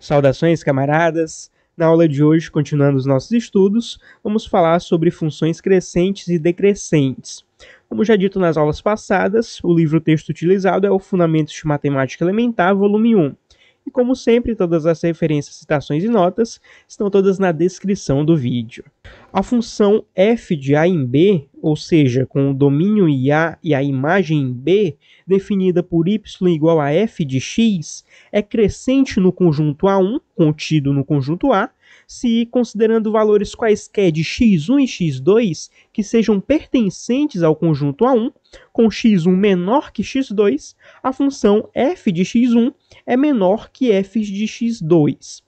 Saudações, camaradas! Na aula de hoje, continuando os nossos estudos, vamos falar sobre funções crescentes e decrescentes. Como já dito nas aulas passadas, o livro-texto utilizado é o Fundamentos de Matemática Elementar, volume 1. E como sempre, todas as referências, citações e notas estão todas na descrição do vídeo. A função f de a em b ou seja, com o domínio IA e a imagem B, definida por Y igual a f de x, é crescente no conjunto A1, contido no conjunto A, se considerando valores quaisquer de x1 e x2 que sejam pertencentes ao conjunto A1, com x1 menor que x2, a função f de x1 é menor que f de x2.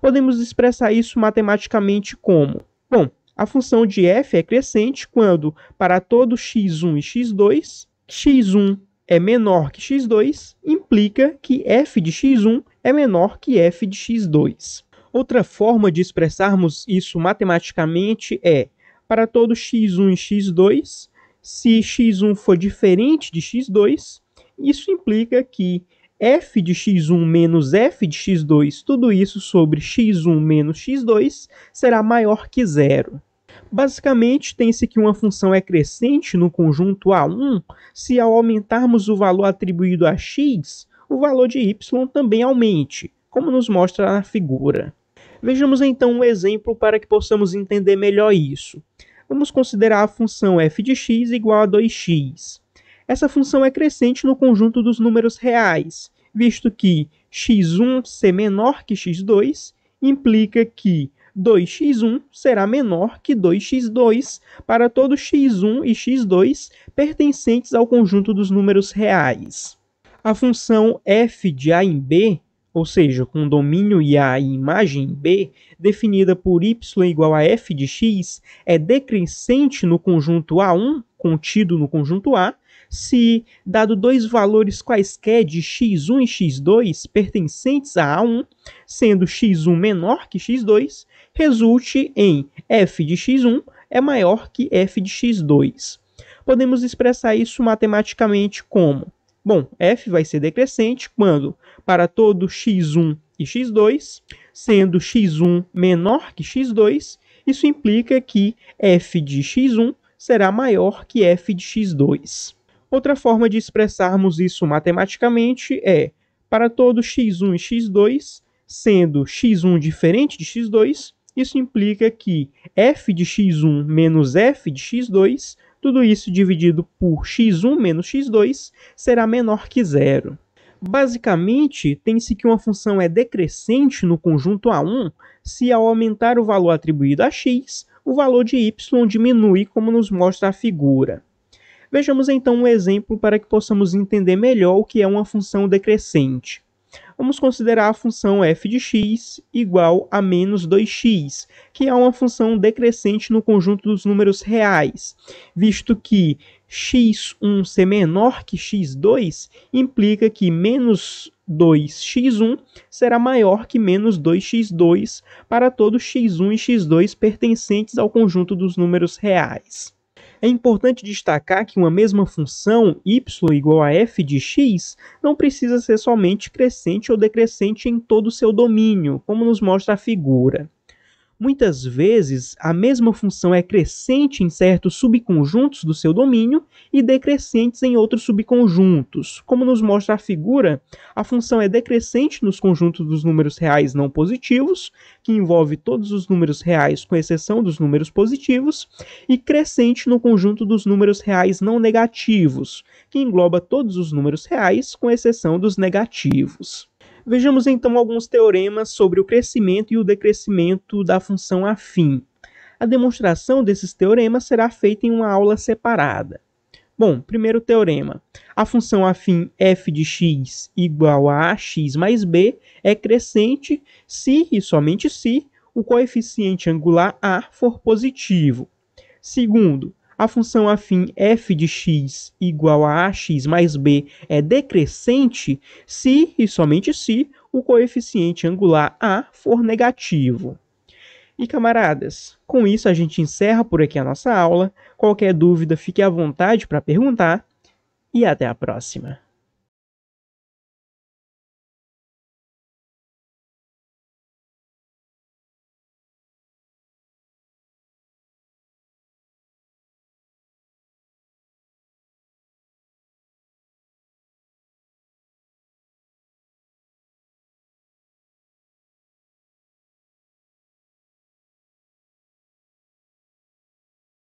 Podemos expressar isso matematicamente como: bom, a função de f é crescente quando, para todo x1 e x2, x1 é menor que x2, implica que f de x1 é menor que f de x2. Outra forma de expressarmos isso matematicamente é, para todo x1 e x2, se x1 for diferente de x2, isso implica que f de x1 menos f de x2, tudo isso sobre x1 menos x2 será maior que zero. Basicamente, tem-se que uma função é crescente no conjunto A1 se ao aumentarmos o valor atribuído a x, o valor de y também aumente, como nos mostra na figura. Vejamos então um exemplo para que possamos entender melhor isso. Vamos considerar a função f de x igual a 2x essa função é crescente no conjunto dos números reais, visto que x1 ser menor que x2 implica que 2x1 será menor que 2x2 para todo x1 e x2 pertencentes ao conjunto dos números reais. A função f de a em b, ou seja, com domínio e a e imagem b, definida por y igual a f de x, é decrescente no conjunto A1, contido no conjunto A, se dado dois valores quaisquer de x1 e x2 pertencentes a A1, sendo x1 menor que x2, resulte em f de x1 é maior que f de x2. Podemos expressar isso matematicamente como: bom, f vai ser decrescente quando para todo x1 e x2, sendo x1 menor que x2, isso implica que f de x1 será maior que f de x2. Outra forma de expressarmos isso matematicamente é para todo x1 e x2, sendo x1 diferente de x2, isso implica que f de x1 menos f de x2, tudo isso dividido por x1 menos x2, será menor que zero. Basicamente, tem-se que uma função é decrescente no conjunto A1 se, ao aumentar o valor atribuído a x, o valor de y diminui, como nos mostra a figura. Vejamos então um exemplo para que possamos entender melhor o que é uma função decrescente. Vamos considerar a função f de x igual a menos 2x, que é uma função decrescente no conjunto dos números reais, visto que x1 ser menor que x2 implica que menos 2x1 será maior que menos 2x2 para todos x1 e x2 pertencentes ao conjunto dos números reais. É importante destacar que uma mesma função y igual a f de x não precisa ser somente crescente ou decrescente em todo o seu domínio, como nos mostra a figura. Muitas vezes, a mesma função é crescente em certos subconjuntos do seu domínio e decrescente em outros subconjuntos. Como nos mostra a figura, a função é decrescente nos conjuntos dos números reais não positivos, que envolve todos os números reais com exceção dos números positivos, e crescente no conjunto dos números reais não negativos, que engloba todos os números reais com exceção dos negativos. Vejamos então alguns teoremas sobre o crescimento e o decrescimento da função afim. A demonstração desses teoremas será feita em uma aula separada. Bom, primeiro teorema. A função afim f de x igual a x mais b é crescente se e somente se o coeficiente angular a for positivo. Segundo, a função afim f de x igual a ax mais b é decrescente se e somente se o coeficiente angular a for negativo. E camaradas, com isso a gente encerra por aqui a nossa aula. Qualquer dúvida, fique à vontade para perguntar e até a próxima.